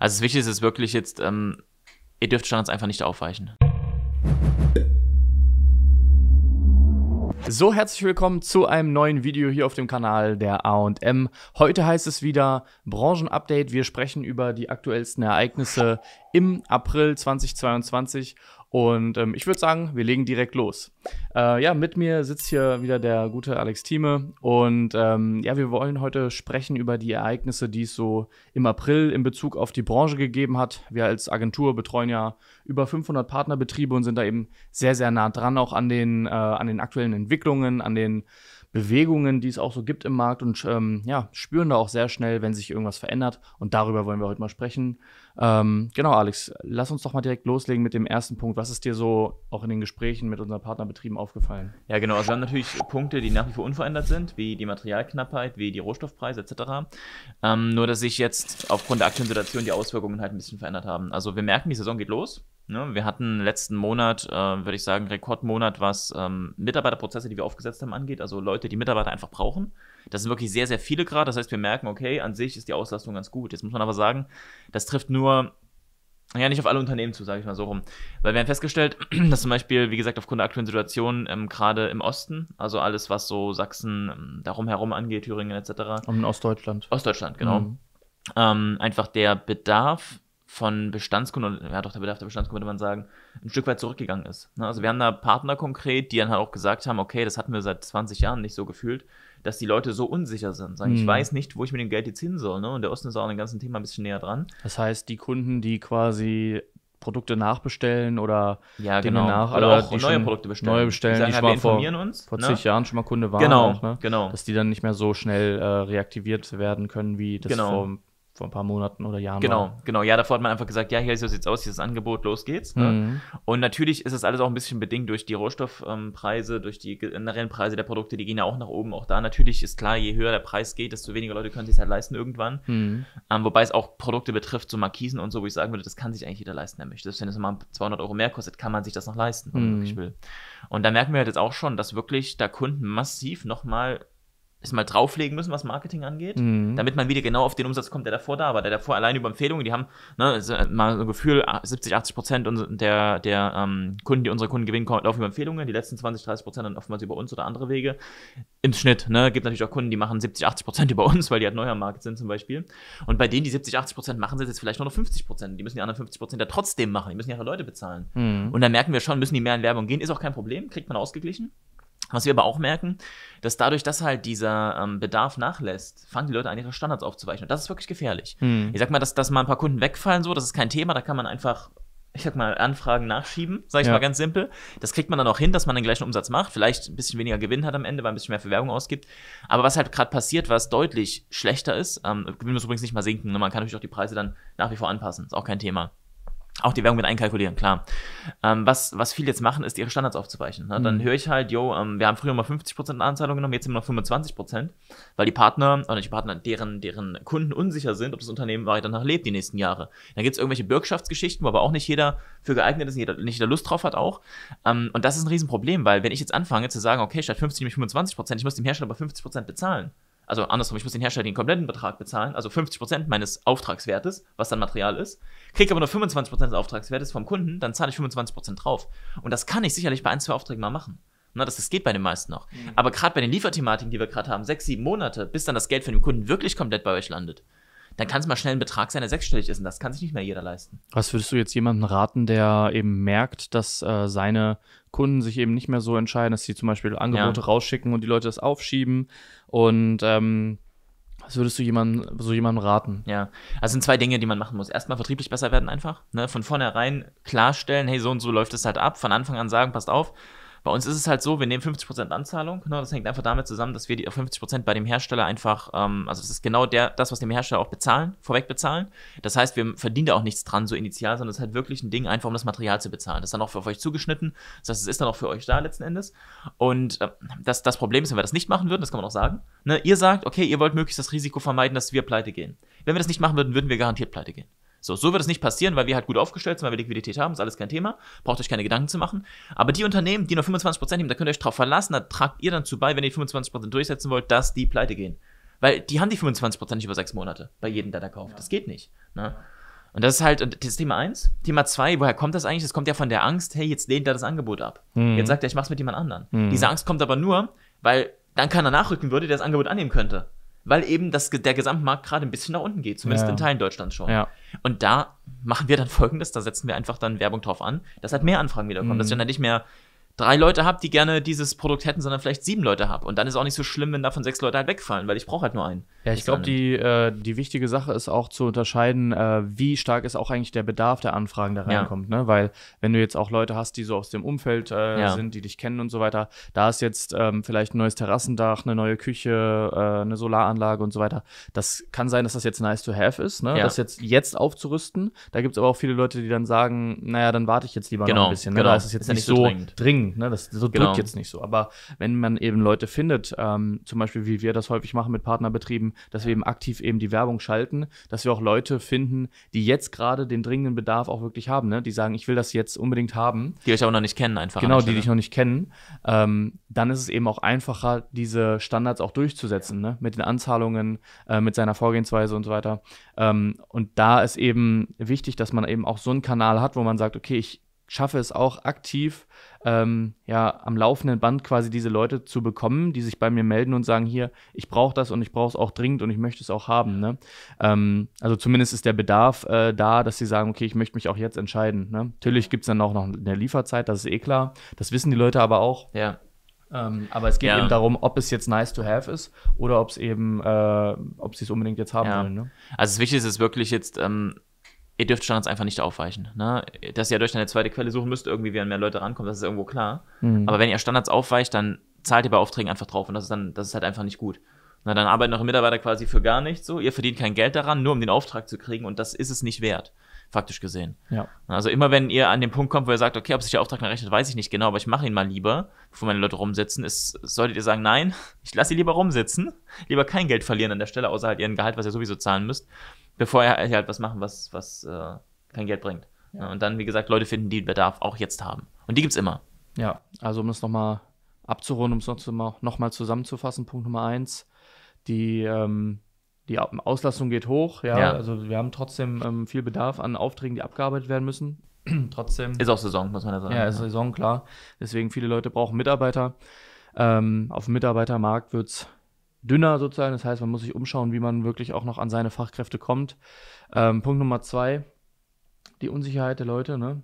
Also das Wichtigste ist wirklich jetzt, ähm, ihr dürft Standards einfach nicht aufweichen. So, herzlich willkommen zu einem neuen Video hier auf dem Kanal der A&M. Heute heißt es wieder Branchenupdate. Wir sprechen über die aktuellsten Ereignisse im April 2022 und ähm, ich würde sagen, wir legen direkt los. Äh, ja, mit mir sitzt hier wieder der gute Alex Thieme. Und ähm, ja, wir wollen heute sprechen über die Ereignisse, die es so im April in Bezug auf die Branche gegeben hat. Wir als Agentur betreuen ja über 500 Partnerbetriebe und sind da eben sehr, sehr nah dran, auch an den, äh, an den aktuellen Entwicklungen, an den Bewegungen, die es auch so gibt im Markt und ähm, ja, spüren da auch sehr schnell, wenn sich irgendwas verändert. Und darüber wollen wir heute mal sprechen. Ähm, genau, Alex, lass uns doch mal direkt loslegen mit dem ersten Punkt. Was ist dir so auch in den Gesprächen mit unseren Partnerbetrieben aufgefallen? Ja, genau. Also wir haben natürlich Punkte, die nach wie vor unverändert sind, wie die Materialknappheit, wie die Rohstoffpreise etc. Ähm, nur, dass sich jetzt aufgrund der aktuellen Situation die Auswirkungen halt ein bisschen verändert haben. Also wir merken, die Saison geht los. Ne? Wir hatten letzten Monat, äh, würde ich sagen, Rekordmonat, was ähm, Mitarbeiterprozesse, die wir aufgesetzt haben, angeht. Also Leute, die Mitarbeiter einfach brauchen. Das sind wirklich sehr, sehr viele gerade. Das heißt, wir merken, okay, an sich ist die Auslastung ganz gut. Jetzt muss man aber sagen, das trifft nur ja, nicht auf alle Unternehmen zu, sage ich mal so rum. Weil wir haben festgestellt, dass zum Beispiel, wie gesagt, aufgrund der aktuellen Situation ähm, gerade im Osten, also alles, was so Sachsen ähm, darum herum angeht, Thüringen etc. Und in Ostdeutschland. Ostdeutschland, genau. Mhm. Ähm, einfach der Bedarf von Bestandskunden, ja doch, der Bedarf der Bestandskunden, würde man sagen, ein Stück weit zurückgegangen ist. Ne? Also wir haben da Partner konkret, die dann halt auch gesagt haben, okay, das hatten wir seit 20 Jahren nicht so gefühlt, dass die Leute so unsicher sind. Sagen, mhm. ich hm. weiß nicht, wo ich mit dem Geld jetzt hin soll. Ne? Und der Osten ist auch an dem ganzen Thema ein bisschen näher dran. Das heißt, die Kunden, die quasi Produkte nachbestellen oder ja, genau. nach, oder, oder die neue Produkte bestellen. Neue bestellen, die, sagen, die halt, schon mal vor, uns, ne? vor zig Jahren schon mal Kunde waren. Genau, ne? genau. Dass die dann nicht mehr so schnell äh, reaktiviert werden können, wie das genau. vor vor ein paar Monaten oder Jahren. Genau, mal. genau. Ja, davor hat man einfach gesagt, ja, hier sieht es aus, dieses Angebot, los geht's. Ne? Mhm. Und natürlich ist es alles auch ein bisschen bedingt durch die Rohstoffpreise, ähm, durch die generellen Preise der Produkte, die gehen ja auch nach oben. Auch da natürlich ist klar, je höher der Preis geht, desto weniger Leute können sich halt leisten irgendwann. Mhm. Ähm, wobei es auch Produkte betrifft, so Markisen und so, wo ich sagen würde, das kann sich eigentlich jeder leisten, der möchte. Selbst wenn es mal 200 Euro mehr kostet, kann man sich das noch leisten, wenn man mhm. wirklich will. Und da merken wir halt jetzt auch schon, dass wirklich da Kunden massiv nochmal ist mal drauflegen müssen, was Marketing angeht, mhm. damit man wieder genau auf den Umsatz kommt, der davor da war. Der davor allein über Empfehlungen, die haben ne, mal so ein Gefühl, 70, ah, 80 Prozent der, der ähm, Kunden, die unsere Kunden gewinnen, laufen über Empfehlungen. Die letzten 20, 30 Prozent dann oftmals über uns oder andere Wege. Im Schnitt. Ne, gibt natürlich auch Kunden, die machen 70, 80 Prozent über uns, weil die halt neu am Markt sind zum Beispiel. Und bei denen, die 70, 80 Prozent machen, sind es jetzt vielleicht nur noch 50 Prozent. Die müssen die anderen 50 Prozent ja trotzdem machen. Die müssen ihre Leute bezahlen. Mhm. Und dann merken wir schon, müssen die mehr in Werbung gehen. Ist auch kein Problem, kriegt man ausgeglichen. Was wir aber auch merken, dass dadurch, dass halt dieser ähm, Bedarf nachlässt, fangen die Leute an, ihre Standards aufzuweichen. Und das ist wirklich gefährlich. Hm. Ich sag mal, dass, dass mal ein paar Kunden wegfallen, so, das ist kein Thema, da kann man einfach, ich sag mal, Anfragen nachschieben, sag ich ja. mal ganz simpel. Das kriegt man dann auch hin, dass man den gleichen Umsatz macht, vielleicht ein bisschen weniger Gewinn hat am Ende, weil ein bisschen mehr für Werbung ausgibt. Aber was halt gerade passiert, was deutlich schlechter ist, ähm, Gewinn muss übrigens nicht mal sinken, ne? man kann natürlich auch die Preise dann nach wie vor anpassen, ist auch kein Thema. Auch die Werbung mit einkalkulieren, klar. Ähm, was, was viele jetzt machen, ist, ihre Standards aufzuweichen. Ne? Mhm. Dann höre ich halt, yo, ähm, wir haben früher mal 50% Anzahlung genommen, jetzt sind wir noch 25%, weil die Partner, oder die Partner, deren, deren Kunden unsicher sind, ob das Unternehmen weiter danach lebt die nächsten Jahre. Dann gibt es irgendwelche Bürgschaftsgeschichten, wo aber auch nicht jeder für geeignet ist, jeder, nicht jeder Lust drauf hat auch. Ähm, und das ist ein Riesenproblem, weil wenn ich jetzt anfange zu sagen, okay, statt 50 nehme ich 25%, ich muss dem Hersteller aber 50% bezahlen also andersrum, ich muss den Hersteller den kompletten Betrag bezahlen, also 50% meines Auftragswertes, was dann Material ist, kriege aber nur 25% des Auftragswertes vom Kunden, dann zahle ich 25% drauf. Und das kann ich sicherlich bei ein, zwei Aufträgen mal machen. Na, das, das geht bei den meisten noch. Mhm. Aber gerade bei den Lieferthematiken, die wir gerade haben, sechs, sieben Monate, bis dann das Geld von dem Kunden wirklich komplett bei euch landet, dann kann es mal schnell ein Betrag sein, der sechsstellig ist. Und das kann sich nicht mehr jeder leisten. Was würdest du jetzt jemandem raten, der eben merkt, dass äh, seine Kunden sich eben nicht mehr so entscheiden, dass sie zum Beispiel Angebote ja. rausschicken und die Leute das aufschieben und ähm, was würdest du jemandem, so jemandem raten? Ja, also sind zwei Dinge, die man machen muss. Erstmal vertrieblich besser werden einfach. Ne? Von vornherein klarstellen, hey, so und so läuft es halt ab. Von Anfang an sagen, passt auf, bei uns ist es halt so, wir nehmen 50% Anzahlung. Ne? Das hängt einfach damit zusammen, dass wir die 50% bei dem Hersteller einfach, ähm, also das ist genau der, das, was dem Hersteller auch bezahlen, vorweg bezahlen. Das heißt, wir verdienen da auch nichts dran, so initial, sondern es ist halt wirklich ein Ding, einfach um das Material zu bezahlen. Das ist dann auch für euch zugeschnitten. Das heißt, es ist dann auch für euch da letzten Endes. Und äh, das, das Problem ist, wenn wir das nicht machen würden, das kann man auch sagen, ne? ihr sagt, okay, ihr wollt möglichst das Risiko vermeiden, dass wir pleite gehen. Wenn wir das nicht machen würden, würden wir garantiert pleite gehen. So, so wird es nicht passieren, weil wir halt gut aufgestellt sind, weil wir Liquidität haben, ist alles kein Thema, braucht euch keine Gedanken zu machen. Aber die Unternehmen, die nur 25% nehmen, da könnt ihr euch drauf verlassen, da tragt ihr dann zu bei, wenn ihr 25% durchsetzen wollt, dass die pleite gehen. Weil die haben die 25% nicht über sechs Monate bei jedem, der da kauft. Ja. Das geht nicht. Ne? Und das ist halt das ist Thema 1. Thema 2, woher kommt das eigentlich? Das kommt ja von der Angst, hey, jetzt lehnt er das Angebot ab. Mhm. Jetzt sagt er, ich mach's mit jemand anderen. Mhm. Diese Angst kommt aber nur, weil dann keiner nachrücken würde, der das Angebot annehmen könnte weil eben das, der Gesamtmarkt gerade ein bisschen nach unten geht, zumindest ja. in Teilen Deutschlands schon. Ja. Und da machen wir dann folgendes, da setzen wir einfach dann Werbung drauf an, dass halt mehr Anfragen wiederkommen, mhm. dass wir dann nicht mehr drei Leute habe, die gerne dieses Produkt hätten, sondern vielleicht sieben Leute habe. Und dann ist auch nicht so schlimm, wenn davon sechs Leute halt wegfallen, weil ich brauche halt nur einen. Ja, ich glaube, halt die, äh, die wichtige Sache ist auch zu unterscheiden, äh, wie stark ist auch eigentlich der Bedarf der Anfragen da reinkommt. Ja. Ne? Weil wenn du jetzt auch Leute hast, die so aus dem Umfeld äh, ja. sind, die dich kennen und so weiter, da ist jetzt ähm, vielleicht ein neues Terrassendach, eine neue Küche, äh, eine Solaranlage und so weiter. Das kann sein, dass das jetzt nice to have ist, ne? Ja. das jetzt, jetzt aufzurüsten. Da gibt es aber auch viele Leute, die dann sagen, naja, dann warte ich jetzt lieber genau. noch ein bisschen. Ne? Genau. Da ist es jetzt ist nicht, nicht so dringend. dringend zwingend, ne? Das so genau. drückt jetzt nicht so. Aber wenn man eben Leute findet, ähm, zum Beispiel wie wir das häufig machen mit Partnerbetrieben, dass wir eben aktiv eben die Werbung schalten, dass wir auch Leute finden, die jetzt gerade den dringenden Bedarf auch wirklich haben, ne? Die sagen, ich will das jetzt unbedingt haben. Die euch aber noch nicht kennen, einfach. Genau, die dich noch nicht kennen. Ähm, dann ist es eben auch einfacher, diese Standards auch durchzusetzen, ne? Mit den Anzahlungen, äh, mit seiner Vorgehensweise und so weiter. Ähm, und da ist eben wichtig, dass man eben auch so einen Kanal hat, wo man sagt, okay, ich schaffe es auch aktiv, ähm, ja, am laufenden Band quasi diese Leute zu bekommen, die sich bei mir melden und sagen, hier, ich brauche das und ich brauche es auch dringend und ich möchte es auch haben. Ne? Ähm, also zumindest ist der Bedarf äh, da, dass sie sagen, okay, ich möchte mich auch jetzt entscheiden. Ne? Natürlich gibt es dann auch noch eine Lieferzeit, das ist eh klar. Das wissen die Leute aber auch. Ja. Ähm, aber es geht ja. eben darum, ob es jetzt nice to have ist oder ob es eben, äh, ob sie es unbedingt jetzt haben ja. wollen. Ne? Also das Wichtigste ist wirklich jetzt, ähm, ihr dürft Standards einfach nicht aufweichen. Ne? Dass ihr durch eine zweite Quelle suchen müsst, irgendwie, wie an mehr Leute rankommt, das ist irgendwo klar. Mhm. Aber wenn ihr Standards aufweicht, dann zahlt ihr bei Aufträgen einfach drauf und das ist dann, das ist halt einfach nicht gut. Na, dann arbeiten eure Mitarbeiter quasi für gar nichts so. Ihr verdient kein Geld daran, nur um den Auftrag zu kriegen und das ist es nicht wert, faktisch gesehen. Ja. Also immer wenn ihr an den Punkt kommt, wo ihr sagt, okay, ob sich der Auftrag rechnet, weiß ich nicht genau, aber ich mache ihn mal lieber, bevor meine Leute rumsitzen, ist, solltet ihr sagen, nein, ich lasse sie lieber rumsitzen, lieber kein Geld verlieren an der Stelle, außer halt ihren Gehalt, was ihr sowieso zahlen müsst bevor er halt was machen, was, was äh, kein Geld bringt. Ja. Ne, und dann, wie gesagt, Leute finden, die Bedarf auch jetzt haben. Und die gibt es immer. Ja, also um das nochmal abzurunden, um es nochmal noch mal zusammenzufassen, Punkt Nummer eins, die, ähm, die Auslastung geht hoch, ja, ja. also wir haben trotzdem ähm, viel Bedarf an Aufträgen, die abgearbeitet werden müssen. trotzdem. Ist auch Saison, muss man ja sagen. Ja, ist ne? Saison, klar. Deswegen viele Leute brauchen Mitarbeiter. Ähm, auf dem Mitarbeitermarkt wird es dünner sozusagen. Das heißt, man muss sich umschauen, wie man wirklich auch noch an seine Fachkräfte kommt. Ähm, Punkt Nummer zwei, die Unsicherheit der Leute, ne?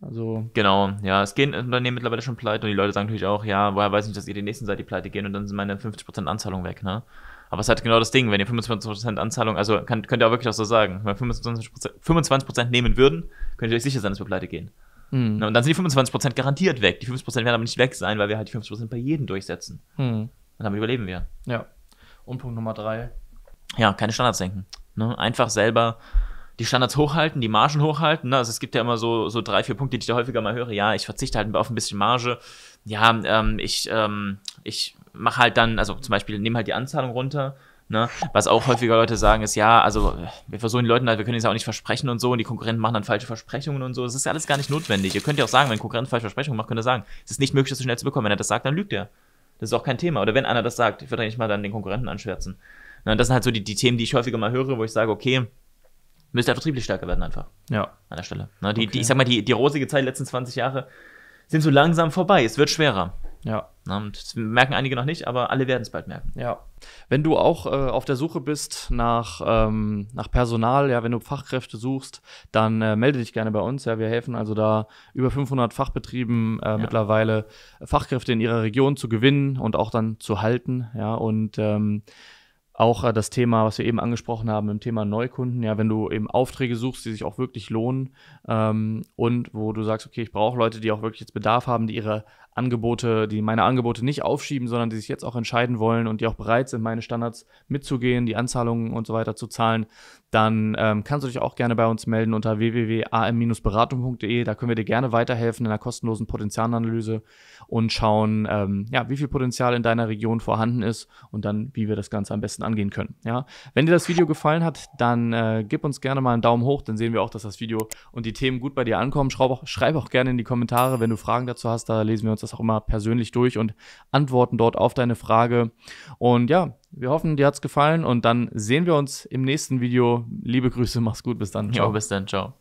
Also genau, ja, es gehen Unternehmen mittlerweile schon pleite und die Leute sagen natürlich auch, ja, woher weiß ich, nicht, dass ihr die nächsten seid, die pleite gehen und dann sind meine 50% Anzahlung weg, ne? Aber es ist halt genau das Ding, wenn ihr 25% Anzahlung, also kann, könnt ihr auch wirklich auch so sagen, wenn wir 25%, 25 nehmen würden, könnt ihr euch sicher sein, dass wir pleite gehen. Mhm. Und dann sind die 25% garantiert weg. Die 5% werden aber nicht weg sein, weil wir halt die 50% bei jedem durchsetzen. Mhm. Und damit überleben wir. Ja. Und Punkt Nummer drei. Ja, keine Standards senken. Ne? Einfach selber die Standards hochhalten, die Margen hochhalten. Ne? Also es gibt ja immer so, so drei, vier Punkte, die ich da häufiger mal höre. Ja, ich verzichte halt auf ein bisschen Marge. Ja, ähm, ich, ähm, ich mache halt dann, also zum Beispiel nehme halt die Anzahlung runter. Ne? Was auch häufiger Leute sagen, ist ja, also wir versuchen den Leuten halt, wir können es ja auch nicht versprechen und so und die Konkurrenten machen dann falsche Versprechungen und so. Das ist ja alles gar nicht notwendig. Ihr könnt ja auch sagen, wenn ein Konkurrent falsche Versprechungen macht, könnt ihr sagen, es ist nicht möglich, das so schnell zu bekommen. Wenn er das sagt, dann lügt er. Das ist auch kein Thema. Oder wenn einer das sagt, ich würde eigentlich mal dann den Konkurrenten anschwärzen. Ne, und das sind halt so die, die Themen, die ich häufiger mal höre, wo ich sage, okay, müsste ja vertrieblich stärker werden einfach. Ja. An der Stelle. Ne, die, okay. die, ich sag mal, die, die rosige Zeit letzten 20 Jahre sind so langsam vorbei. Es wird schwerer. Ja. Na, das merken einige noch nicht, aber alle werden es bald merken. Ja. Wenn du auch äh, auf der Suche bist nach, ähm, nach Personal, ja, wenn du Fachkräfte suchst, dann äh, melde dich gerne bei uns. Ja, wir helfen also da über 500 Fachbetrieben äh, ja. mittlerweile Fachkräfte in ihrer Region zu gewinnen und auch dann zu halten. Ja, und ähm, auch äh, das Thema, was wir eben angesprochen haben, im Thema Neukunden, ja, wenn du eben Aufträge suchst, die sich auch wirklich lohnen ähm, und wo du sagst, okay, ich brauche Leute, die auch wirklich jetzt Bedarf haben, die ihre Angebote, die meine Angebote nicht aufschieben, sondern die sich jetzt auch entscheiden wollen und die auch bereit sind, meine Standards mitzugehen, die Anzahlungen und so weiter zu zahlen, dann ähm, kannst du dich auch gerne bei uns melden unter www.am-beratung.de. Da können wir dir gerne weiterhelfen in einer kostenlosen Potenzialanalyse und schauen, ähm, ja, wie viel Potenzial in deiner Region vorhanden ist und dann, wie wir das Ganze am besten angehen können. Ja? Wenn dir das Video gefallen hat, dann äh, gib uns gerne mal einen Daumen hoch, dann sehen wir auch, dass das Video und die Themen gut bei dir ankommen. Schreib auch, schreib auch gerne in die Kommentare, wenn du Fragen dazu hast, da lesen wir uns das auch immer persönlich durch und antworten dort auf deine Frage. Und ja, wir hoffen, dir hat es gefallen und dann sehen wir uns im nächsten Video. Liebe Grüße, mach's gut, bis dann. Ciao, jo, bis dann, ciao.